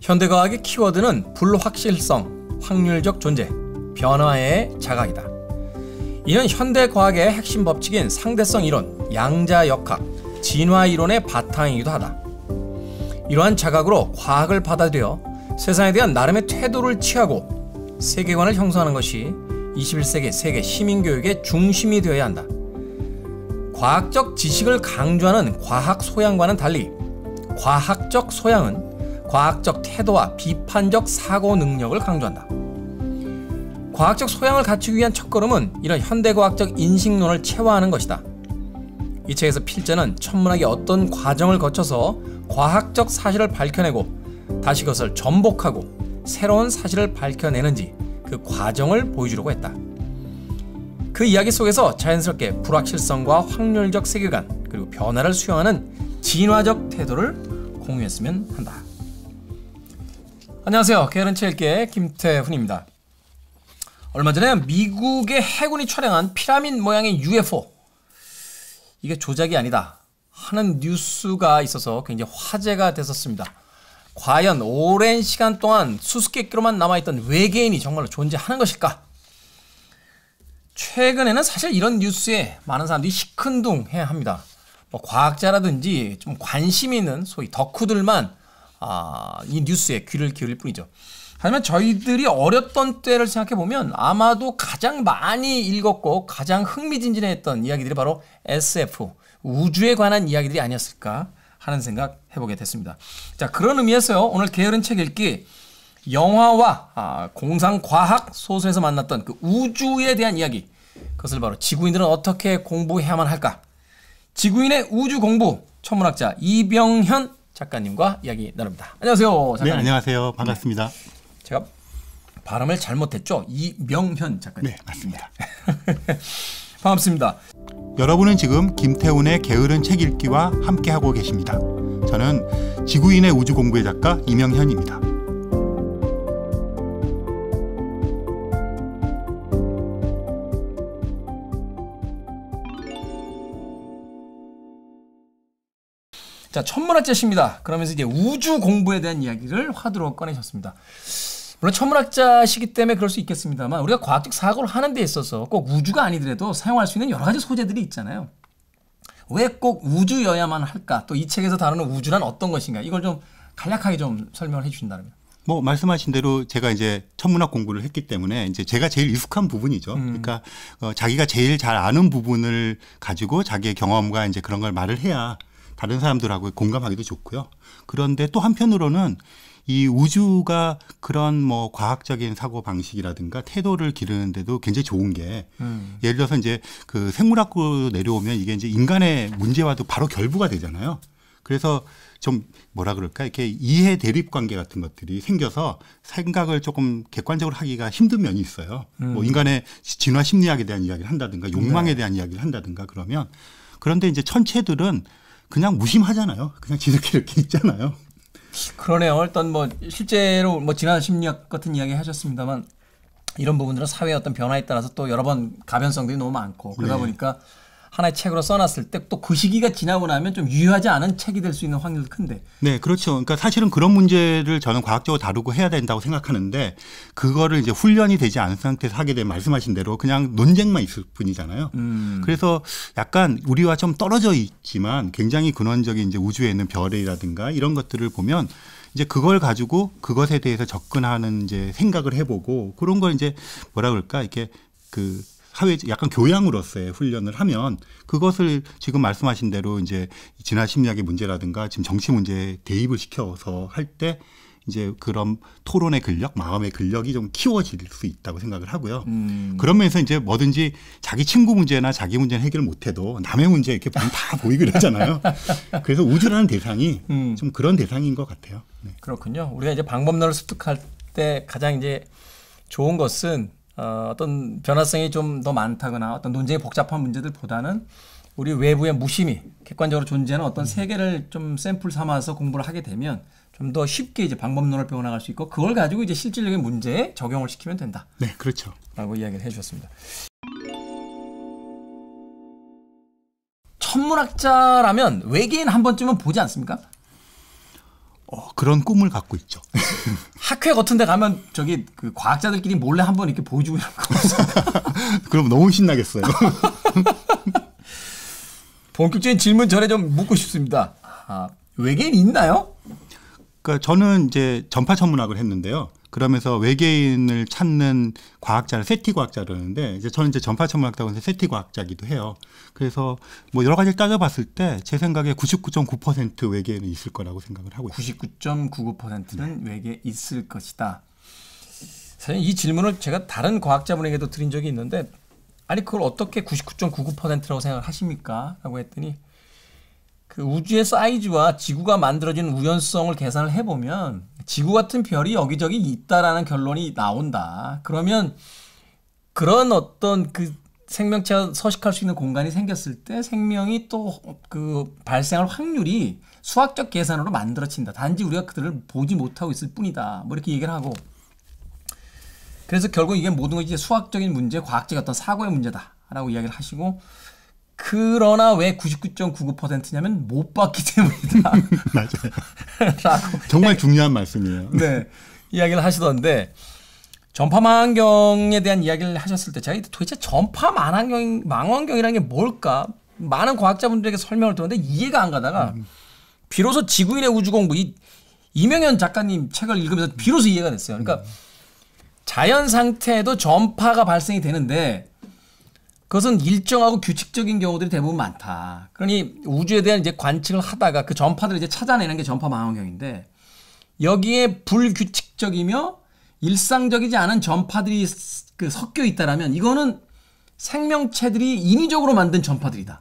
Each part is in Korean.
현대과학의 키워드는 불확실성, 확률적 존재, 변화의 자각이다. 이는 현대과학의 핵심 법칙인 상대성 이론, 양자역학, 진화 이론의 바탕이기도 하다. 이러한 자각으로 과학을 받아들여 세상에 대한 나름의 태도를 취하고 세계관을 형성하는 것이 21세기 세계 시민교육의 중심이 되어야 한다. 과학적 지식을 강조하는 과학 소양과는 달리 과학적 소양은 과학적 태도와 비판적 사고 능력을 강조한다. 과학적 소양을 갖추기 위한 첫걸음은 이런 현대과학적 인식론을 체화하는 것이다. 이 책에서 필자는 천문학이 어떤 과정을 거쳐서 과학적 사실을 밝혀내고 다시 그것을 전복하고 새로운 사실을 밝혀내는지 그 과정을 보여주려고 했다. 그 이야기 속에서 자연스럽게 불확실성과 확률적 세계관 그리고 변화를 수용하는 진화적 태도를 공유했으면 한다. 안녕하세요. 게으른 체육계 김태훈입니다. 얼마 전에 미국의 해군이 촬영한 피라민 모양의 UFO 이게 조작이 아니다 하는 뉴스가 있어서 굉장히 화제가 됐었습니다. 과연 오랜 시간 동안 수수께끼로만 남아있던 외계인이 정말로 존재하는 것일까? 최근에는 사실 이런 뉴스에 많은 사람들이 시큰둥해 야 합니다. 뭐 과학자라든지 좀 관심 있는 소위 덕후들만 아, 이 뉴스에 귀를 기울일 뿐이죠. 하지만 저희들이 어렸던 때를 생각해 보면 아마도 가장 많이 읽었고 가장 흥미진진했던 이야기들이 바로 SF, 우주에 관한 이야기들이 아니었을까 하는 생각 해보게 됐습니다. 자, 그런 의미에서요. 오늘 게으른 책 읽기 영화와 아, 공상과학 소설에서 만났던 그 우주에 대한 이야기 그것을 바로 지구인들은 어떻게 공부해야만 할까? 지구인의 우주 공부 천문학자 이병현 작가님과 이야기 나눕니다. 안녕하세요. 작가님. 네, 안녕하세요. 반갑습니다. 네. 제가 발음을 잘못했죠? 이명현 작가님. 네, 맞습니다. 반갑습니다. 여러분은 지금 김태훈의 게으른 책 읽기와 함께하고 계십니다. 저는 지구인의 우주 공부의 작가 이명현입니다. 자, 천문학자십니다. 그러면서 이제 우주 공부에 대한 이야기를 화두로 꺼내셨습니다. 물론 천문학자시기 때문에 그럴 수 있겠습니다만 우리가 과학적 사고를 하는 데 있어서 꼭 우주가 아니더라도 사용할 수 있는 여러 가지 소재들이 있잖아요. 왜 꼭 우주여야만 할까? 또 이 책에서 다루는 우주란 어떤 것인가? 이걸 좀 간략하게 좀 설명을 해 주신다면. 뭐 말씀하신 대로 제가 이제 천문학 공부를 했기 때문에 이제 제가 제일 익숙한 부분이죠. 음. 그러니까 어, 자기가 제일 잘 아는 부분을 가지고 자기의 경험과 이제 그런 걸 말을 해야 다른 사람들하고 공감하기도 좋고요. 그런데 또 한편으로는 이 우주가 그런 뭐 과학적인 사고 방식이라든가 태도를 기르는데도 굉장히 좋은 게 음. 예를 들어서 이제 그 생물학으로 내려오면 이게 이제 인간의 문제와도 바로 결부가 되잖아요. 그래서 좀 뭐라 그럴까 이렇게 이해 대립 관계 같은 것들이 생겨서 생각을 조금 객관적으로 하기가 힘든 면이 있어요. 뭐 음. 뭐 인간의 진화 심리학에 대한 이야기를 한다든가 네. 욕망에 네. 대한 이야기를 한다든가 그러면 그런데 이제 천체들은 그냥 무심하잖아요. 그냥 지들끼 이렇게 있잖아요. 그러네요. 일단 뭐 실제로 뭐 지난 심리학 같은 이야기 하셨습니다만 이런 부분들은 사회의 어떤 변화에 따라서 또 여러 번 가변성들이 너무 많고 그러다 네. 보니까 하나의 책으로 써놨을 때 또 그 시기가 지나고 나면 좀 유효하지 않은 책이 될 수 있는 확률도 큰데. 네, 그렇죠. 그러니까 사실은 그런 문제를 저는 과학적으로 다루고 해야 된다고 생각하는데 그거를 이제 훈련이 되지 않은 상태에서 하게 되면 말씀하신 대로 그냥 논쟁만 있을 뿐이잖아요. 음. 그래서 약간 우리와 좀 떨어져 있지만 굉장히 근원적인 이제 우주에 있는 별이라든가 이런 것들을 보면 이제 그걸 가지고 그것에 대해서 접근하는 이제 생각을 해보고 그런 걸 이제 뭐라 그럴까 이렇게 그 사회 약간 교양으로서의 훈련을 하면 그것을 지금 말씀하신 대로 이제 진화 심리학의 문제라든가 지금 정치 문제에 대입을 시켜서 할 때 이제 그런 토론의 근력, 마음의 근력이 좀 키워질 수 있다고 생각을 하고요. 음. 그러면서 이제 뭐든지 자기 친구 문제나 자기 문제는 해결 못해도 남의 문제 이렇게 보면 다 보이고 그러잖아요. 그래서 우주라는 대상이 음. 좀 그런 대상인 것 같아요. 네. 그렇군요. 우리가 이제 방법론을 습득할 때 가장 이제 좋은 것은 어, 어떤 변화성이 좀 더 많다거나 어떤 논쟁이 복잡한 문제들보다는 우리 외부의 무심히 객관적으로 존재하는 어떤 세계를 좀 샘플 삼아서 공부를 하게 되면 좀 더 쉽게 이제 방법론을 배워나갈 수 있고 그걸 가지고 이제 실질적인 문제에 적용을 시키면 된다. 네, 그렇죠. 라고 이야기를 해주셨습니다. 천문학자라면 외계인 한 번쯤은 보지 않습니까? 어, 그런 꿈을 갖고 있죠. 학회 같은 데 가면 저기 그 과학자들끼리 몰래 한번 이렇게 보여주고 이런 거. 그럼 너무 신나겠어요. 본격적인 질문 전에 좀 묻고 싶습니다. 아, 외계인 있나요? 그러니까 저는 이제 전파 천문학을 했는데요. 그러면서 외계인을 찾는 과학자를 세티 과학자라는데 이제 저는 이제 전파 천문학다고 해서 세티 과학자기도 해요. 그래서 뭐 여러 가지를 따져봤을 때 제 생각에 99.9% 외계인은 있을 거라고 생각을 하고 있습니다. 99.99%는 네. 외계 있을 것이다. 사실 이 질문을 제가 다른 과학자분에게도 드린 적이 있는데 아니 그걸 어떻게 99.99%라고 생각을 하십니까? 라고 했더니 그 우주의 사이즈와 지구가 만들어진 우연성을 계산을 해보면 지구 같은 별이 여기저기 있다라는 결론이 나온다. 그러면 그런 어떤 그 생명체가 서식할 수 있는 공간이 생겼을 때 생명이 또 그 발생할 확률이 수학적 계산으로 만들어진다. 단지 우리가 그들을 보지 못하고 있을 뿐이다. 뭐 이렇게 얘기를 하고 그래서 결국 이게 모든 것이 수학적인 문제, 과학적인 어떤 사고의 문제다라고 이야기를 하시고 그러나 왜 99.99%냐면 못 봤기 때문이다. 맞아요. 라고 정말 중요한 말씀이에요. 네. 이야기를 하시던데 전파 망원경에 대한 이야기를 하셨을 때 제가 도대체 전파 망원경 망원경이라는 게 뭘까? 많은 과학자분들에게 설명을 들었는데 이해가 안 가다가 음. 비로소 지구인의 우주 공부 이 이명현 작가님 책을 읽으면서 비로소 이해가 됐어요. 그러니까 음. 자연 상태에도 전파가 발생이 되는데 그것은 일정하고 규칙적인 경우들이 대부분 많다. 그러니 우주에 대한 이제 관측을 하다가 그 전파들을 이제 찾아내는 게 전파 망원경인데 여기에 불규칙적이며 일상적이지 않은 전파들이 그 섞여 있다라면 이거는 생명체들이 인위적으로 만든 전파들이다.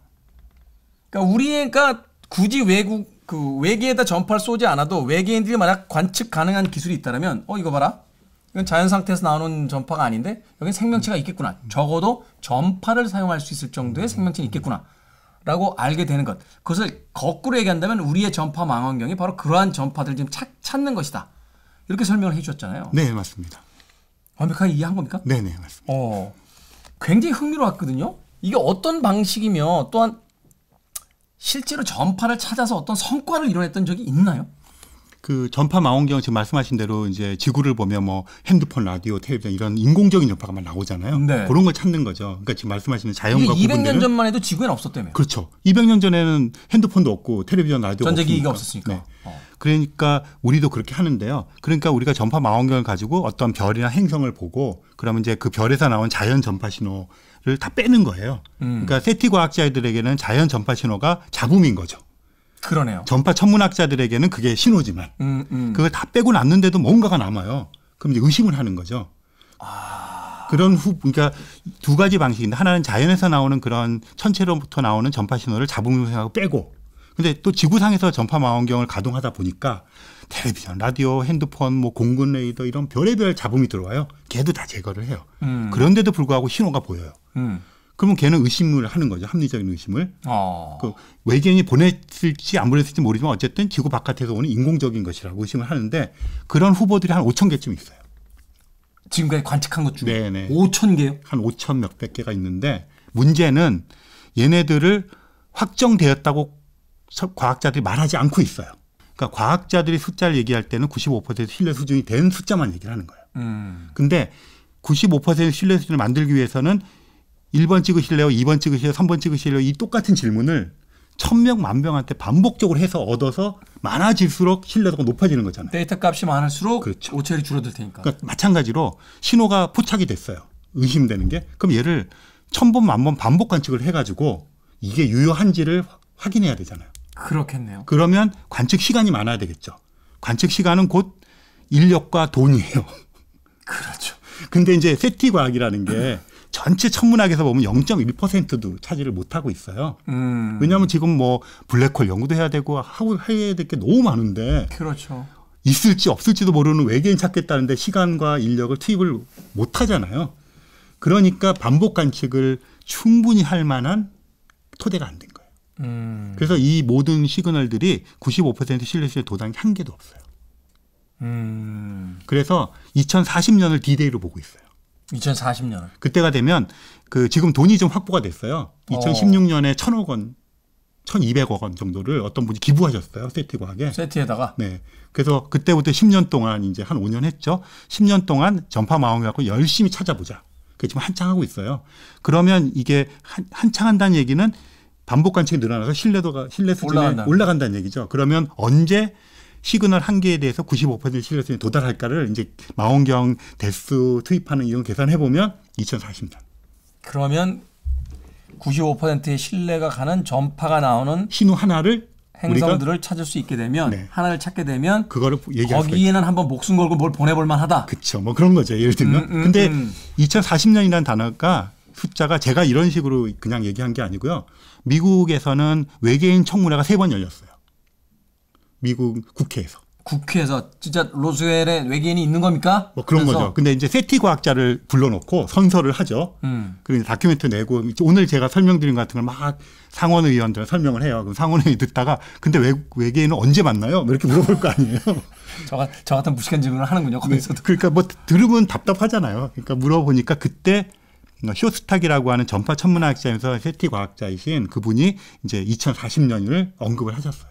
그러니까 우리가 굳이 외국 그 외계에다 전파를 쏘지 않아도 외계인들이 만약 관측 가능한 기술이 있다라면 어 이거 봐라 이건 자연 상태에서 나오는 전파가 아닌데 여기 생명체가 있겠구나. 적어도 전파를 사용할 수 있을 정도의 생명체가 있겠구나. 라고 알게 되는 것. 그것을 거꾸로 얘기한다면 우리의 전파 망원경이 바로 그러한 전파들을 지금 찾, 찾는 것이다. 이렇게 설명을 해주셨잖아요. 네, 맞습니다. 완벽하게 이해한 겁니까? 네, 네, 맞습니다. 어, 굉장히 흥미로웠거든요. 이게 어떤 방식이며 또한 실제로 전파를 찾아서 어떤 성과를 이뤄냈던 적이 있나요? 그 전파 망원경 지금 말씀하신 대로 이제 지구를 보면 뭐 핸드폰, 라디오, 텔레비전 이런 인공적인 전파가 막 나오잖아요. 네. 그런 걸 찾는 거죠. 그러니까 지금 말씀하시는 자연과 200년 전만 해도 지구에는 없었다며. 그렇죠. 200년 전에는 핸드폰도 없고 텔레비전, 라디오 전자기기가 없었으니까. 네. 어. 그러니까 우리도 그렇게 하는데요. 그러니까 우리가 전파 망원경을 가지고 어떤 별이나 행성을 보고 그러면 이제 그 별에서 나온 자연 전파 신호를 다 빼는 거예요. 음. 그러니까 세티 과학자들에게는 자연 전파 신호가 잡음인 거죠. 그러네요. 전파 천문학자들에게는 그게 신호지만 음, 음. 그걸 다 빼고 났는데도 뭔가가 남아요. 그럼 이제 의심을 하는 거죠. 아... 그런 후 그러니까 두 가지 방식인데 하나는 자연에서 나오는 그런 천체로부터 나오는 전파 신호를 자동생하고 빼고 근데 또 지구상에서 전파 망원경을 가동하다 보니까 텔레비전, 라디오, 핸드폰, 뭐 공군 레이더 이런 별의별 잡음이 들어와요. 걔도 다 제거를 해요. 음. 그런데도 불구하고 신호가 보여요. 음. 그러면 걔는 의심을 하는 거죠. 합리적인 의심을. 어. 그 외계인이 보냈을지 안 보냈을지 모르지만 어쨌든 지구 바깥에서 오는 인공적인 것이라고 의심을 하는데 그런 후보들이 한 5천 개쯤 있어요. 지금까지 관측한 것 중에 네네. 5천 개요? 한 5천 몇백 개가 있는데 문제는 얘네들을 확정되었다고 과학자들이 말하지 않고 있어요. 그러니까 과학자들이 숫자를 얘기할 때는 95% 신뢰 수준이 된 숫자만 얘기를 하는 거예요. 음. 근데 95% 신뢰 수준을 만들기 위해서는 1번 찍으실래요? 2번 찍으실래요? 3번 찍으실래요? 이 똑같은 질문을 천명, 만명한테 반복적으로 해서 얻어서 많아질수록 신뢰도가 높아지는 거잖아요. 데이터 값이 많을수록 그렇죠. 오차율이 줄어들 테니까. 그러니까 마찬가지로 신호가 포착이 됐어요. 의심되는 게. 그럼 얘를 천번, 만 번 반복 관측을 해가지고 이게 유효한지를 확인해야 되잖아요. 그렇겠네요. 그러면 관측 시간이 많아야 되겠죠. 관측 시간은 곧 인력과 돈이에요. 그렇죠. 근데 이제 세티 과학이라는 게 전체 천문학에서 보면 0.1%도 차지를 못하고 있어요. 음. 왜냐하면 지금 뭐 블랙홀 연구도 해야 되고 하고 해야 될 게 너무 많은데. 그렇죠. 있을지 없을지도 모르는 외계인 찾겠다는데 시간과 인력을 투입을 못 하잖아요. 그러니까 반복 관측을 충분히 할 만한 토대가 안 된 거예요. 음. 그래서 이 모든 시그널들이 95%신뢰수에 도달이 한 개도 없어요. 음. 그래서 2040년을 디데이로 보고 있어요. 2040년. 그때가 되면 그 지금 돈이 좀 확보가 됐어요. 2016년에 어. 1,000억 원, 1,200억 원 정도를 어떤 분이 기부하셨어요. 세티 과학에. 세티에다가. 네. 그래서 그때부터 10년 동안 이제 한 5년 했죠. 10년 동안 전파 마음을 갖고 열심히 찾아보자. 그게 지금 한창 하고 있어요. 그러면 이게 한, 한창 한다는 얘기는 반복 관측이 늘어나서 신뢰도가 신뢰 수준이 올라간다는 얘기죠. 그러면 언제 시그널 한 개에 대해서 95% 신뢰성이 도달할까를 이제 망원경 대수 투입하는 이런 계산해 보면 2040년. 그러면 95%의 신뢰가 가는 전파가 나오는 신호 하나를 행성들을 찾을 수 있게 되면 네. 하나를 찾게 되면 그거를 거기에는 한 번 목숨 걸고 뭘 보내볼 만하다. 그렇죠. 뭐 그런 거죠. 예를 들면. 음, 음, 음. 근데 음. 2040년이라는 단어가 숫자가 제가 이런 식으로 그냥 얘기한 게 아니고요. 미국에서는 외계인 청문회가 세 번 열렸어요. 미국 국회에서. 국회에서 진짜 로스웰에 외계인이 있는 겁니까? 뭐 그런 그래서. 거죠. 근데 이제 세티 과학자를 불러놓고 선서를 하죠. 음. 그리고 다큐멘트 내고 오늘 제가 설명드린 것 같은 걸 막 상원 의원들 설명을 해요. 그럼 상원 의원이 듣다가 근데 외, 외계인은 언제 만나요? 뭐 이렇게 물어볼 거 아니에요. 저, 저 같은 무식한 질문을 하는군요. 네. 거기서도. 네. 그러니까 뭐 들으면 답답하잖아요. 그러니까 물어보니까 그때 뭐 쇼스탁이라고 하는 전파 천문학자에서 세티 과학자이신 그분이 이제 2040년을 언급을 하셨어요.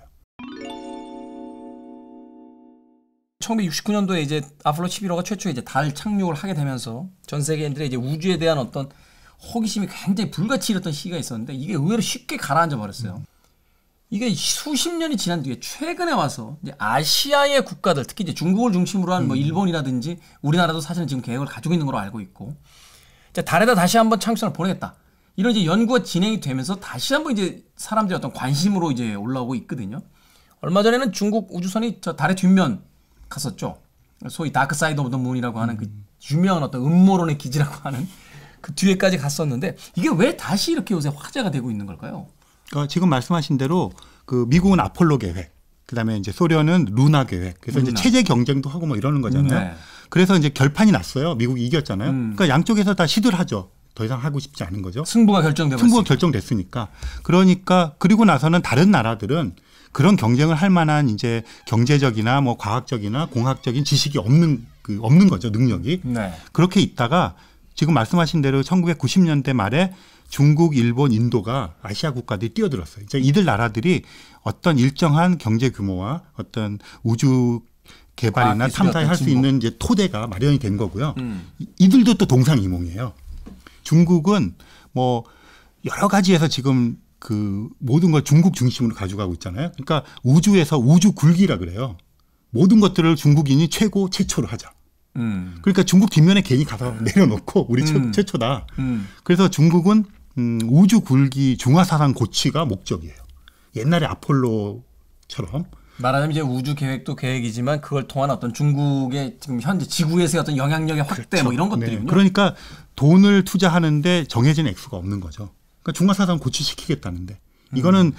1969년도에 이제 아폴로 11호가 최초 이제 달 착륙을 하게 되면서 전 세계인들의 이제 우주에 대한 어떤 호기심이 굉장히 불같이 일었던 시기가 있었는데 이게 의외로 쉽게 가라앉아 버렸어요. 이게 수십 년이 지난 뒤에 최근에 와서 이제 아시아의 국가들 특히 이제 중국을 중심으로 한뭐 음. 일본이라든지 우리나라도 사실은 지금 계획을 가지고 있는 걸로 알고 있고 자, 달에다 다시 한번 창수선을 보내겠다. 이런 이제 연구가 진행이 되면서 다시 한번 이제 사람들의 어떤 관심으로 이제 올라오고 있거든요. 얼마 전에는 중국 우주선이 저 달의 뒷면 갔었죠. 소위 다크 사이드 오브 더 문이라고 하는 그 유명한 어떤 음모론의 기지라고 하는 그 뒤에까지 갔었는데 이게 왜 다시 이렇게 요새 화제가 되고 있는 걸까요? 그러니까 지금 말씀하신 대로 그 미국은 아폴로 계획, 그다음에 이제 소련은 루나 계획. 그래서 루나. 이제 체제 경쟁도 하고 뭐 이러는 거잖아요. 네. 그래서 이제 결판이 났어요. 미국이 이겼잖아요. 음. 그러니까 양쪽에서 다 시들 하죠. 더 이상 하고 싶지 않은 거죠. 승부가 결정됐으니까. 승부가 결정됐으니까. 그러니까 그리고 나서는 다른 나라들은 그런 경쟁을 할 만한 이제 경제적이나 뭐 과학적이나 공학적인 지식이 없는 그 없는 거죠 능력이 네. 그렇게 있다가 지금 말씀하신 대로 1990년대 말에 중국, 일본, 인도가 아시아 국가들이 뛰어들었어요. 이제 이들 나라들이 어떤 일정한 경제 규모와 어떤 우주 개발이나 아, 탐사에 할 수 있는 이제 토대가 마련이 된 거고요. 음. 이들도 또 동상이몽이에요. 중국은 뭐 여러 가지에서 지금 그 모든 걸 중국 중심으로 가져가고 있잖아요. 그러니까 우주에서 우주 굴기라 그래요. 모든 것들을 중국인이 최고 최초로 하자. 음. 그러니까 중국 뒷면에 괜히 가서 음. 내려놓고 우리 음. 최, 초다 음. 그래서 중국은 음, 우주 굴기 중화사상 고치가 목적이에요. 옛날에 아폴로처럼 말하자면 이제 우주 계획도 계획이지만 그걸 통한 어떤 중국의 지금 현재 지구에서의 어떤 영향력의 확대 뭐 그렇죠. 뭐 이런 네. 것들이군요. 네. 그러니까 돈을 투자하는데 정해진 액수가 없는 거죠. 그러니까 중간사상 고치시키겠다는데 이거는 음.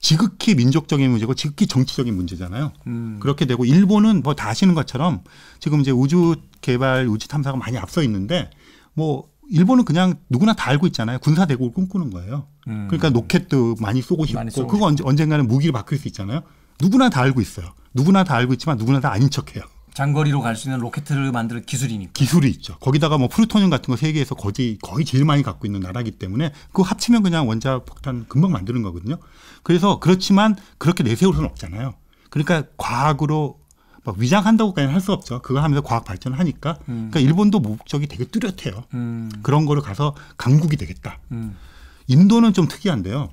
지극히 민족적인 문제고 지극히 정치적인 문제잖아요. 음. 그렇게 되고 일본은 뭐 다 아시는 것처럼 지금 이제 우주 개발, 우주 탐사가 많이 앞서 있는데 뭐 일본은 그냥 누구나 다 알고 있잖아요. 군사 대국을 꿈꾸는 거예요. 음. 그러니까 로켓도 많이 쏘고 싶고 많이 그거 언제, 언젠가는 무기를 바꿀 수 있잖아요. 누구나 다 알고 있어요. 누구나 다 알고 있지만 누구나 다 아닌 척해요. 장거리로 갈 수 있는 로켓을 만들 기술이니까. 기술이 있죠. 거기다가 뭐 플루토늄 같은 거 세계에서 거의 거의 제일 많이 갖고 있는 나라기 때문에 그거 합치면 그냥 원자 폭탄 금방 만드는 거거든요. 그래서 그렇지만 그렇게 내세울 수는 없잖아요. 그러니까 과학으로 위장한다고까지는 할 수 없죠. 그거 하면서 과학 발전을 하니까. 음. 그러니까 일본도 목적이 되게 뚜렷해요. 음. 그런 거를 가서 강국이 되겠다. 음. 인도는 좀 특이한데요.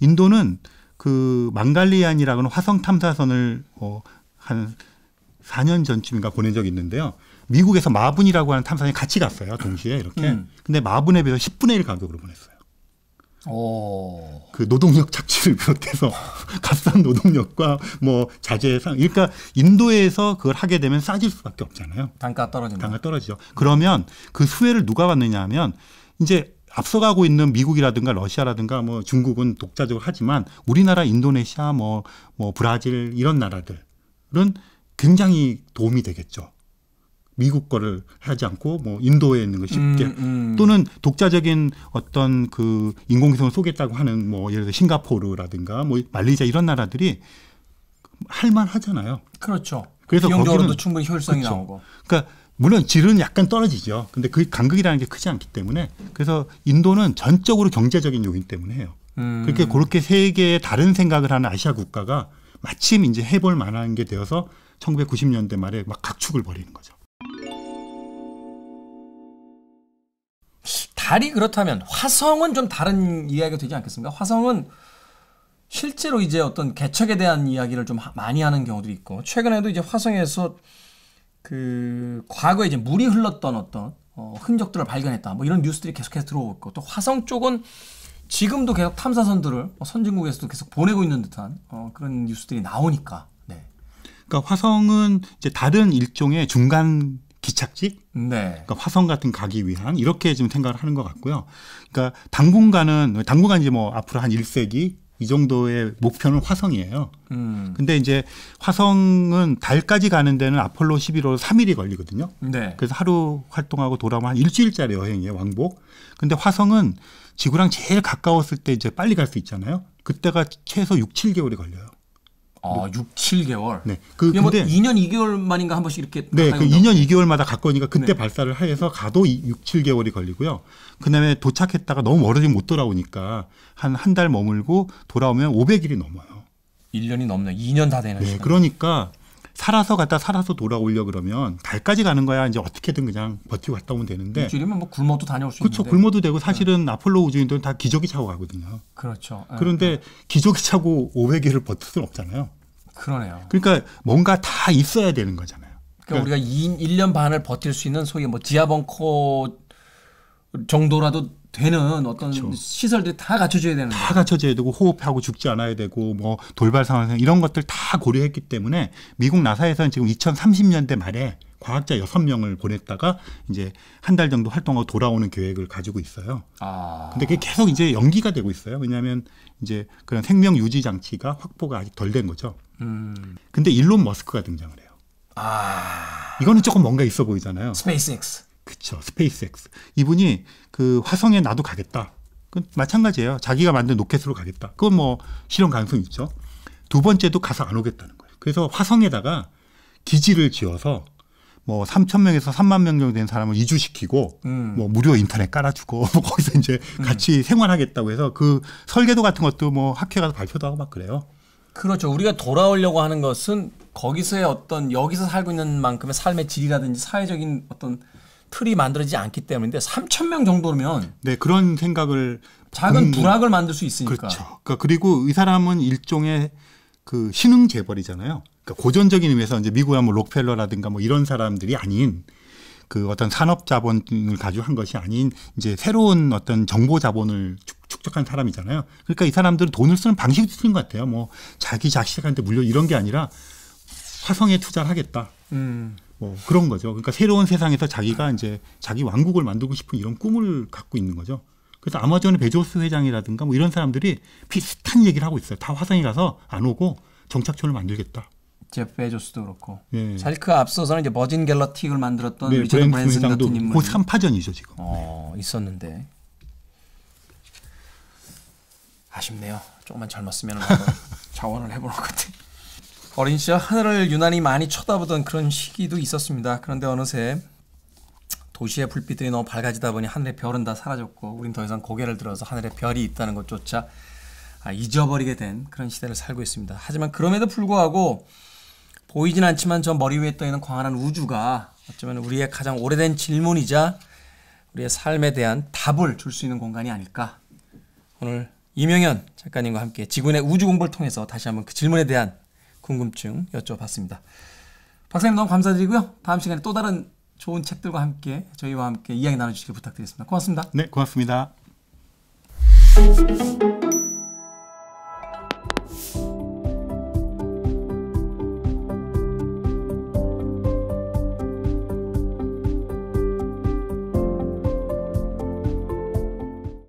인도는 그 망갈리안이라고는 하 화성 탐사선을 어, 한 4년 전쯤인가 보낸 적이 있는데요. 미국에서 마분이라고 하는 탐사선이 같이 갔어요. 동시에 이렇게. 음. 근데 마분에 비해서 10분의 1 가격으로 보냈어요. 오. 그 노동력 착취를 비롯해서 값싼 노동력과 뭐 자재상 그러니까 인도에서 그걸 하게 되면 싸질 수밖에 없잖아요. 단가 떨어진다. 단가 떨어지죠. 그러면 그 수혜를 누가 받느냐 하면 이제 앞서가고 있는 미국이라든가 러시아라든가 뭐 중국은 독자적으로 하지만 우리나라 인도네시아 뭐뭐 뭐 브라질 이런 나라들은 굉장히 도움이 되겠죠. 미국 거를 하지 않고 뭐 인도에 있는 거 쉽게 음, 음. 또는 독자적인 어떤 그 인공위성을 쏘겠다고 하는 뭐 예를 들어 싱가포르라든가 뭐 말리자 이런 나라들이 할만 하잖아요. 그렇죠. 그래서 비용적으로도 충분히 효율성이 그렇 나오고. 그러니까 물론 질은 약간 떨어지죠. 근데 그 간극이라는 게 크지 않기 때문에 그래서 인도는 전적으로 경제적인 요인 때문에 해요. 음. 그렇게 그렇게 세계의 다른 생각을 하는 아시아 국가가 마침 이제 해볼 만한 게 되어서 1990년대 말에 막 각축을 벌이는 거죠. 달이 그렇다면 화성은 좀 다른 이야기가 되지 않겠습니까? 화성은 실제로 이제 어떤 개척에 대한 이야기를 좀 많이 하는 경우도 있고 최근에도 이제 화성에서 그 과거에 이제 물이 흘렀던 어떤 어, 흔적들을 발견했다 뭐 이런 뉴스들이 계속해서 들어오고 또 화성 쪽은 지금도 계속 탐사선들을 뭐 선진국에서도 계속 보내고 있는 듯한 어, 그런 뉴스들이 나오니까 그러니까 화성은 이제 다른 일종의 중간 기착지, 네. 그러니까 화성 같은 가기 위한 이렇게 지금 생각을 하는 것 같고요. 그러니까 당분간은 당분간 이제 뭐 앞으로 한 1세기 이 정도의 목표는 화성이에요. 음. 근데 이제 화성은 달까지 가는 데는 아폴로 11호로 3일이 걸리거든요. 네. 그래서 하루 활동하고 돌아오면 한 일주일짜리 여행이에요, 왕복. 근데 화성은 지구랑 제일 가까웠을 때 이제 빨리 갈 수 있잖아요. 그때가 최소 6, 7개월이 걸려요. 아, 6, 7개월. 네. 그 뭐 근데 뭐 2년 2개월 만인가 한 번씩 이렇게 네, 그 2년 2개월마다 갔거니까 그때 네. 발사를 해서 가도 6, 7개월이 걸리고요. 그다음에 도착했다가 너무 멀어지못 돌아오니까 한 한 달 머물고 돌아오면 500일이 넘어요. 1년이 넘네. 2년 다 되는 네, 시간. 그러니까 살아서 갔다 살아서 돌아오려 그러면 달까지 가는 거야 이제 어떻게든 그냥 버티고 갔다 오면 되는데 일주일이면 뭐 굶어도 다녀올 수 그렇죠. 있는데. 굶어도 되고 네. 사실은 네. 아폴로 우주인들은 다 기저귀 차고 가거든요. 그렇죠. 네. 그런데 네. 기저귀 차고 500일을 버틸 수는 없잖아요. 그러네요. 그러니까 뭔가 다 있어야 되는 거잖아요. 그러니까, 그러니까 우리가 2, 1년 반을 버틸 수 있는 소위 뭐 지하벙커 정도라도 되는 어떤 그렇죠. 시설들이 다갖춰져야 되는 다갖춰져야 되고 호흡하고 죽지 않아야 되고 뭐 돌발 상황 이런 것들 다 고려했기 때문에 미국 나사에서는 지금 2030년대 말에 과학자 6 명을 보냈다가 이제 한 달 정도 활동하고 돌아오는 계획을 가지고 있어요. 아. 근데 그게 계속 이제 연기가 되고 있어요. 왜냐하면 이제 그런 생명 유지 장치가 확보가 아직 덜 된 거죠. 음. 근데 일론 머스크가 등장을 해요. 아. 이거는 조금 뭔가 있어 보이잖아요. 스페이스X. 그쵸. 스페이스엑스 이분이 그 화성에 나도 가겠다. 그 마찬가지예요. 자기가 만든 로켓으로 가겠다. 그건 뭐 실현 가능성이 있죠. 두 번째도 가서 안 오겠다는 거예요. 그래서 화성에다가 기지를 지어서 뭐 3천 명에서 3만 명 정도 된 사람을 이주시키고 음. 뭐 무료 인터넷 깔아주고 뭐 거기서 이제 음. 같이 음. 생활하겠다고 해서 그 설계도 같은 것도 뭐 학회 가서 발표도 하고 막 그래요. 그렇죠. 우리가 돌아오려고 하는 것은 거기서의 어떤 여기서 살고 있는 만큼의 삶의 질이라든지 사회적인 어떤 틀이 만들어지지 않기 때문인데 3천 명 정도면 네 그런 생각을 작은 공부. 불악을 만들 수 있으니까 그렇죠. 그러니까 그리고 이 사람은 일종의 그 신흥 재벌이잖아요. 그러니까 고전적인 의미에서 이제 미국의 뭐 록펠러라든가 뭐 이런 사람들이 아닌 그 어떤 산업 자본을 가지고 한 것이 아닌 이제 새로운 어떤 정보 자본을 축적한 사람이잖아요. 그러니까 이 사람들은 돈을 쓰는 방식이 틀린 것 같아요. 뭐 자기 자식한테 물려 이런 게 아니라 화성에 투자를 하겠다. 음. 뭐 그런 거죠. 그러니까 새로운 세상에서 자기가 이제 자기 왕국을 만들고 싶은 이런 꿈을 갖고 있는 거죠. 그래서 아마존의 베조스 회장이라든가 뭐 이런 사람들이 비슷한 얘기를 하고 있어요. 다화성이라서안 오고 정착촌을 만들겠다. 제프 베조스도 그렇고. 네. 사실 그 앞서서는 이제 머진 갤러틱을 만들었던 네, 리처드 브랜슨 같은 인물. 그 3파전이죠 지금. 어, 있었는데 아쉽네요. 조금만 젊었으면 자원을 해보는 것 같아. 어린 시절 하늘을 유난히 많이 쳐다보던 그런 시기도 있었습니다. 그런데 어느새 도시의 불빛들이 너무 밝아지다 보니 하늘의 별은 다 사라졌고 우린 더 이상 고개를 들어서 하늘에 별이 있다는 것조차 아, 잊어버리게 된 그런 시대를 살고 있습니다. 하지만 그럼에도 불구하고 보이진 않지만 저 머리 위에 떠 있는 광활한 우주가 어쩌면 우리의 가장 오래된 질문이자 우리의 삶에 대한 답을 줄 수 있는 공간이 아닐까. 오늘 이명현 작가님과 함께 지구의 우주 공부를 통해서 다시 한번 그 질문에 대한 궁금증 여쭤봤습니다. 박사님 너무 감사드리고요. 다음 시간에 또 다른 좋은 책들과 함께 저희와 함께 이야기 나눠주시길 부탁드리겠습니다. 고맙습니다. 네, 고맙습니다.